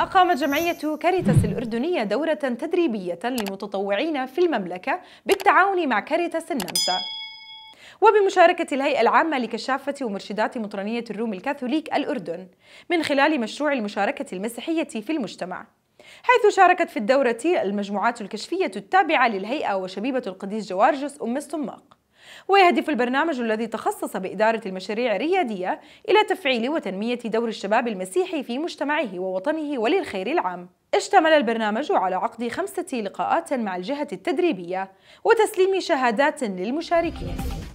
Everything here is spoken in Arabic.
أقامت جمعية كاريتاس الأردنية دورة تدريبية للمتطوعين في المملكة بالتعاون مع كاريتاس النمسا وبمشاركة الهيئة العامة لكشافة ومرشدات مطرانية الروم الكاثوليك الأردن من خلال مشروع المشاركة المسيحية في المجتمع حيث شاركت في الدورة المجموعات الكشفية التابعة للهيئة وشبيبة القديس جوارجوس أم السماق ويهدف البرنامج الذي تخصص بإدارة المشاريع الريادية إلى تفعيل وتنمية دور الشباب المسيحي في مجتمعه ووطنه وللخير العام اشتمل البرنامج على عقد خمسة لقاءات مع الجهة التدريبية وتسليم شهادات للمشاركين